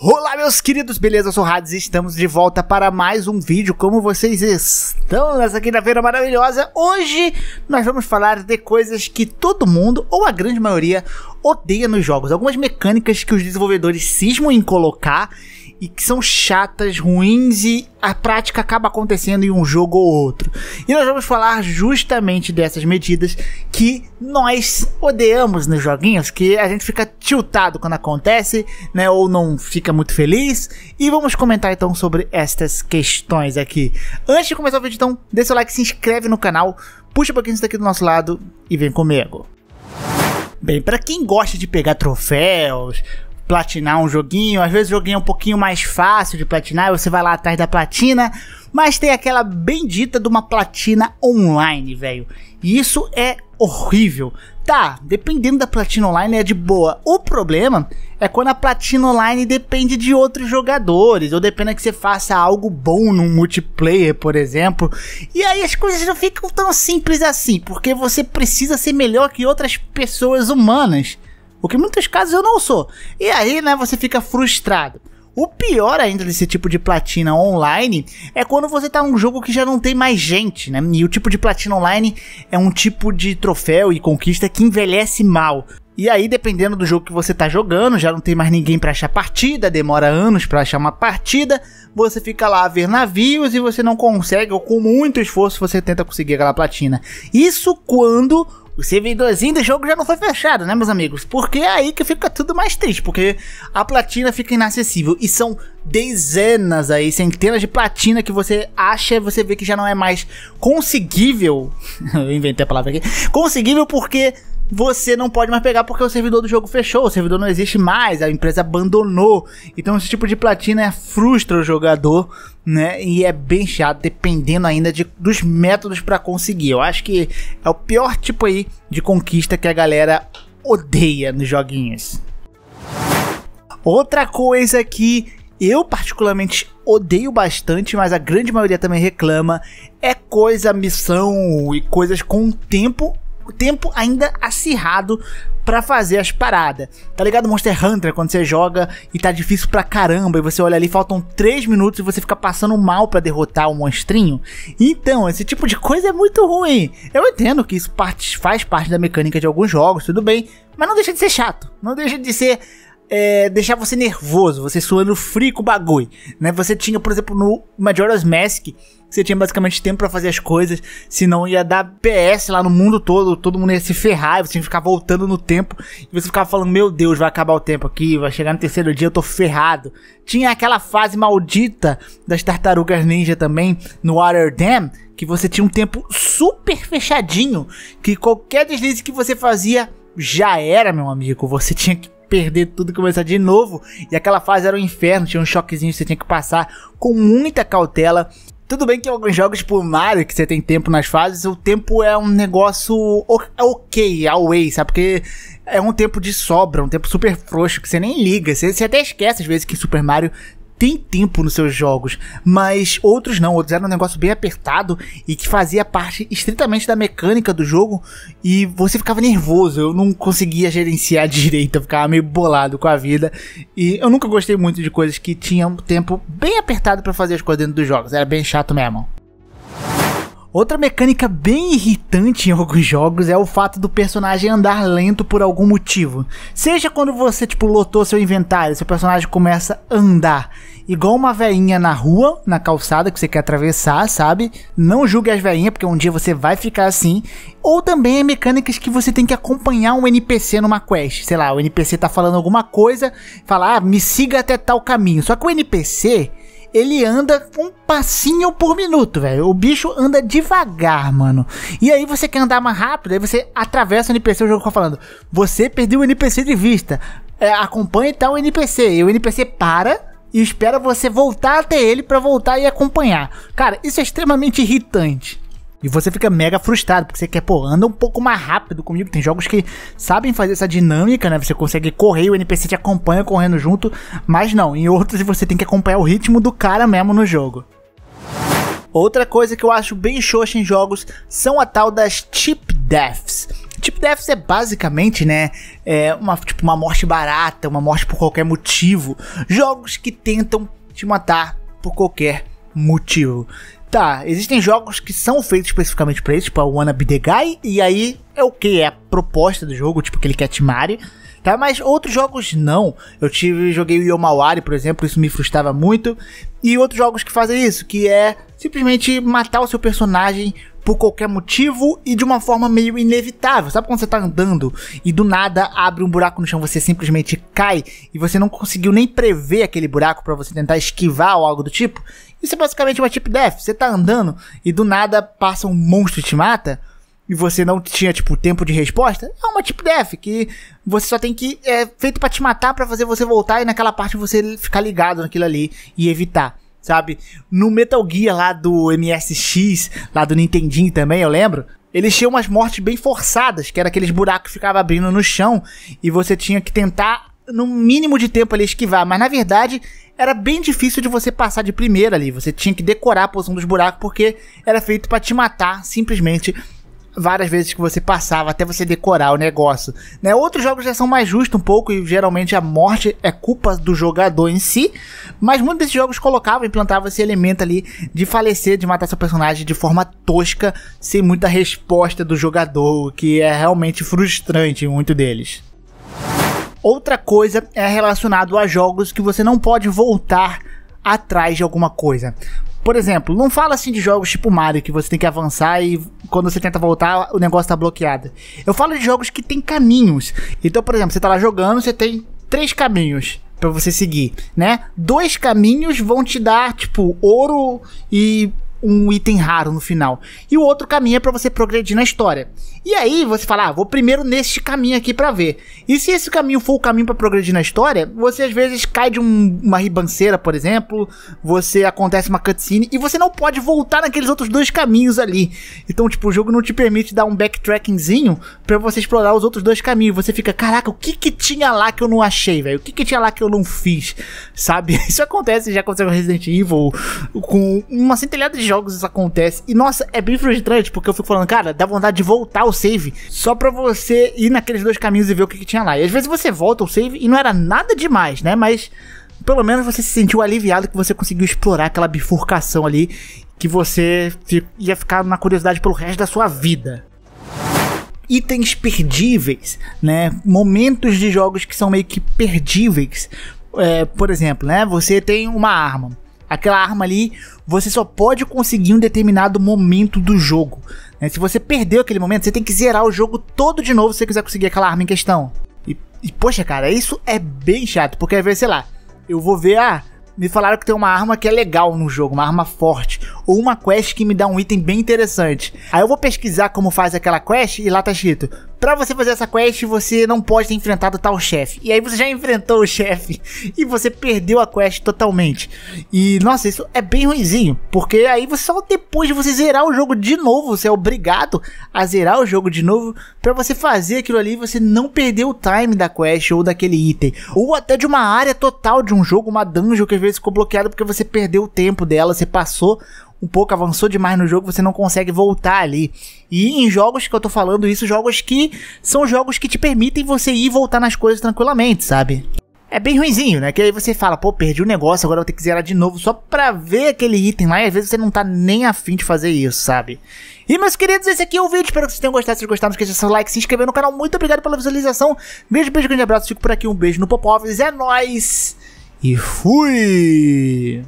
Olá meus queridos, beleza? Eu sou Hades e estamos de volta para mais um vídeo. Como vocês estão nessa quinta-feira maravilhosa? Hoje nós vamos falar de coisas que todo mundo, ou a grande maioria, odeia nos jogos. Algumas mecânicas que os desenvolvedores cismam em colocar e que são chatas, ruins e a prática acaba acontecendo em um jogo ou outro. E nós vamos falar justamente dessas medidas que nós odeamos nos joguinhos, que a gente fica tiltado quando acontece, né, ou não fica muito feliz. E vamos comentar então sobre estas questões aqui. Antes de começar o vídeo, então, deixa o like, se inscreve no canal, puxa um pouquinho isso daqui do nosso lado e vem comigo. Bem, para quem gosta de pegar troféus, platinar um joguinho. Às vezes o joguinho é um pouquinho mais fácil de platinar, você vai lá atrás da platina, mas tem aquela bendita de uma platina online, velho. E isso é horrível. Tá, dependendo da platina online é de boa. O problema é quando a platina online depende de outros jogadores, ou depende que você faça algo bom num multiplayer, por exemplo. E aí as coisas não ficam tão simples assim, porque você precisa ser melhor que outras pessoas humanas. O que em muitos casos eu não sou. E aí, né, você fica frustrado. O pior ainda desse tipo de platina online é quando você tá num jogo que já não tem mais gente, né? E o tipo de platina online é um tipo de troféu e conquista que envelhece mal. E aí, dependendo do jogo que você tá jogando, já não tem mais ninguém para achar partida, demora anos para achar uma partida, você fica lá a ver navios e você não consegue, ou com muito esforço você tenta conseguir aquela platina. Isso quando o servidorzinho do jogo já não foi fechado, né, meus amigos? Porque é aí que fica tudo mais triste, porque a platina fica inacessível e são dezenas aí, centenas de platina que você acha, você vê que já não é mais conseguível. Eu inventei a palavra aqui. Conseguível porque você não pode mais pegar porque o servidor do jogo fechou, o servidor não existe mais, a empresa abandonou. Então esse tipo de platina é, frustra o jogador, né? E é bem chato, dependendo ainda de, dos métodos para conseguir. Eu acho que é o pior tipo aí de conquista que a galera odeia nos joguinhos. Outra coisa que eu particularmente odeio bastante, mas a grande maioria também reclama, é coisa, missão e coisas com tempo o tempo ainda acirrado para fazer as paradas. Tá ligado Monster Hunter quando você joga e tá difícil pra caramba e você olha ali faltam 3 minutos e você fica passando mal para derrotar o monstrinho? Então, esse tipo de coisa é muito ruim. Eu entendo que isso parte, faz parte da mecânica de alguns jogos, tudo bem, mas não deixa de ser chato. Não deixa de ser é, deixar você nervoso, você suando frio com o bagulho, né? Você tinha, por exemplo, no Majora's Mask, você tinha basicamente tempo para fazer as coisas, senão ia dar PS lá no mundo todo, todo mundo ia se ferrar, você tinha que ficar voltando no tempo, e você ficava falando, meu Deus, vai acabar o tempo aqui, vai chegar no terceiro dia, eu tô ferrado. Tinha aquela fase maldita das tartarugas ninja também, no Water Dam, que você tinha um tempo super fechadinho, que qualquer deslize que você fazia já era, meu amigo. Você tinha que perder tudo e começar de novo. E aquela fase era um inferno, tinha um choquezinho que você tinha que passar com muita cautela. Tudo bem que alguns jogos, tipo Mario, que você tem tempo nas fases, o tempo é um negócio é ok, é away, sabe? Porque é um tempo de sobra, um tempo super frouxo, que você nem liga. Você, você até esquece às vezes que Super Mario tem tempo nos seus jogos, mas outros não, outros eram um negócio bem apertado e que fazia parte estritamente da mecânica do jogo e você ficava nervoso, eu não conseguia gerenciar direito, eu ficava meio bolado com a vida e eu nunca gostei muito de coisas que tinham tempo bem apertado para fazer as coisas dentro dos jogos, era bem chato mesmo. Outra mecânica bem irritante em alguns jogos é o fato do personagem andar lento por algum motivo. Seja quando você, tipo, lotou seu inventário, seu personagem começa a andar. Igual uma veinha na rua, na calçada que você quer atravessar, sabe? Não julgue as veinhas, porque um dia você vai ficar assim. Ou também é mecânicas que você tem que acompanhar um NPC numa quest. Sei lá, o NPC tá falando alguma coisa, fala, ah, me siga até tal caminho. Só que o NPC, ele anda um passinho por minuto, velho. O bicho anda devagar, mano. E aí você quer andar mais rápido, aí você atravessa o NPC, o jogo fica falando, você perdeu o NPC de vista. É, tá tal NPC. E o NPC para, e espera você voltar até ele para voltar e acompanhar. Cara, isso é extremamente irritante. E você fica mega frustrado, porque você quer, pô, anda um pouco mais rápido comigo. Tem jogos que sabem fazer essa dinâmica, né? Você consegue correr, o NPC te acompanha correndo junto, mas não, em outros você tem que acompanhar o ritmo do cara mesmo no jogo. Outra coisa que eu acho bem xoxa em jogos são a tal das chip deaths. Chip deaths é basicamente, né, é uma, tipo, uma morte barata, uma morte por qualquer motivo. Jogos que tentam te matar por qualquer motivo tá, existem jogos que são feitos especificamente pra isso, tipo a Wanna Be The Guy, e aí é o que? É a proposta do jogo, tipo aquele Cat tá? Mas outros jogos não. Eu tive, joguei o Yomawari, por exemplo, isso me frustrava muito. E outros jogos que fazem isso, que é simplesmente matar o seu personagem por qualquer motivo e de uma forma meio inevitável. Sabe quando você tá andando e do nada abre um buraco no chão, você simplesmente cai e você não conseguiu nem prever aquele buraco para você tentar esquivar ou algo do tipo? Isso é basicamente uma tip death. Você tá andando e do nada passa um monstro e te mata e você não tinha, tipo, tempo de resposta, é uma tip def, que você só tem que. É feito para te matar, para fazer você voltar e naquela parte você ficar ligado naquilo ali e evitar, sabe? No Metal Gear lá do MSX, lá do Nintendinho também, eu lembro. Eles tinham umas mortes bem forçadas, que era aqueles buracos que ficavam abrindo no chão e você tinha que tentar no mínimo de tempo ali esquivar, mas na verdade era bem difícil de você passar de primeira ali. Você tinha que decorar a posição dos buracos porque era feito para te matar simplesmente várias vezes que você passava até você decorar o negócio. Né? Outros jogos já são mais justos um pouco e geralmente a morte é culpa do jogador em si, mas muitos desses jogos colocavam, implantavam esse elemento ali de falecer, de matar seu personagem de forma tosca, sem muita resposta do jogador, o que é realmente frustrante em muito deles. Outra coisa é relacionado a jogos que você não pode voltar atrás de alguma coisa. Por exemplo, não fala assim de jogos tipo Mario que você tem que avançar e quando você tenta voltar o negócio tá bloqueado. Eu falo de jogos que tem caminhos. Então, por exemplo, você tá lá jogando, você tem três caminhos para você seguir, né? Dois caminhos vão te dar tipo ouro e um item raro no final. E o outro caminho é para você progredir na história. E aí você fala, ah, vou primeiro neste caminho aqui para ver. E se esse caminho for o caminho para progredir na história, você às vezes cai de um, uma ribanceira, por exemplo, você acontece uma cutscene e você não pode voltar naqueles outros dois caminhos ali. Então, tipo, o jogo não te permite dar um backtrackingzinho para você explorar os outros dois caminhos. Você fica, caraca, o que que tinha lá que eu não achei, velho? O que que tinha lá que eu não fiz? Sabe? Isso acontece, já aconteceu com Resident Evil, com uma centelhada de jogos jogos isso acontece. E nossa, é bem frustrante, porque eu fico falando, cara, dá vontade de voltar o save só pra você ir naqueles dois caminhos e ver o que, que tinha lá. E às vezes você volta o save e não era nada demais, né? Mas pelo menos você se sentiu aliviado que você conseguiu explorar aquela bifurcação ali que você ia ficar na curiosidade pelo resto da sua vida. Itens perdíveis, né? Momentos de jogos que são meio que perdíveis. É, por exemplo, né? Você tem uma arma. Aquela arma ali você só pode conseguir em um determinado momento do jogo. Né? Se você perdeu aquele momento, você tem que zerar o jogo todo de novo se você quiser conseguir aquela arma em questão. E, e poxa, cara, isso é bem chato, porque às vezes, sei lá, eu vou ver, ah, me falaram que tem uma arma que é legal no jogo, uma arma forte, ou uma quest que me dá um item bem interessante. Aí eu vou pesquisar como faz aquela quest e lá tá escrito: Pra você fazer essa quest, você não pode ter enfrentado tal chefe. E aí você já enfrentou o chefe e você perdeu a quest totalmente. E nossa, isso é bem ruimzinho, porque aí você só depois de você zerar o jogo de novo, você é obrigado a zerar o jogo de novo para você fazer aquilo ali, você não perdeu o time da quest ou daquele item, ou até de uma área total de um jogo, uma dungeon que às vezes ficou bloqueada porque você perdeu o tempo dela, você passou um pouco, avançou demais no jogo, você não consegue voltar ali. E em jogos que eu tô falando isso, jogos que são jogos que te permitem você ir e voltar nas coisas tranquilamente, sabe? É bem ruimzinho, né? Que aí você fala, pô, perdi o um negócio, agora eu vou ter que zerar de novo só pra ver aquele item lá. E às vezes você não tá nem afim de fazer isso, sabe? E meus queridos, esse aqui é o vídeo. Espero que vocês tenham gostado. Se gostaram, não esqueça de seu like, se inscrever no canal. Muito obrigado pela visualização. Beijo, beijo, grande abraço. Fico por aqui. Um beijo no Popovs. É nóis! E fui!